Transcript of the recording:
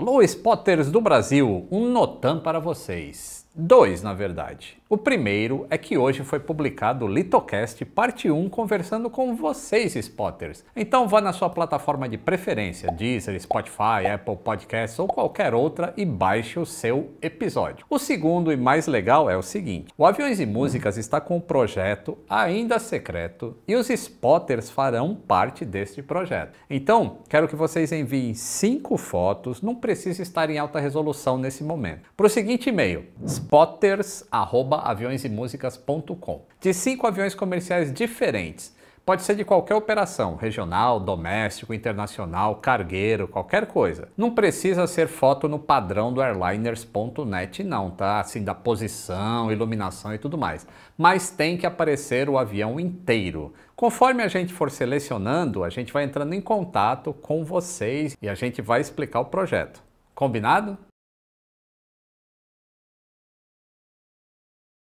Alô, spotters do Brasil, um notam para vocês. Dois, na verdade. O primeiro é que hoje foi publicado o Litocast Parte 1 conversando com vocês, spotters. Então vá na sua plataforma de preferência, Deezer, Spotify, Apple Podcasts ou qualquer outra e baixe o seu episódio. O segundo e mais legal é o seguinte: o Aviões e Músicas está com um projeto ainda secreto e os spotters farão parte deste projeto. Então, quero que vocês enviem cinco fotos, não precisa estar em alta resolução nesse momento. Para o seguinte e-mail spotters@avioesemusicas.com. De cinco aviões comerciais diferentes. Pode ser de qualquer operação, regional, doméstico, internacional, cargueiro, qualquer coisa. Não precisa ser foto no padrão do airliners.net não, tá? Assim da posição, iluminação e tudo mais. Mas tem que aparecer o avião inteiro. Conforme a gente for selecionando, a gente vai entrando em contato com vocês e a gente vai explicar o projeto. Combinado?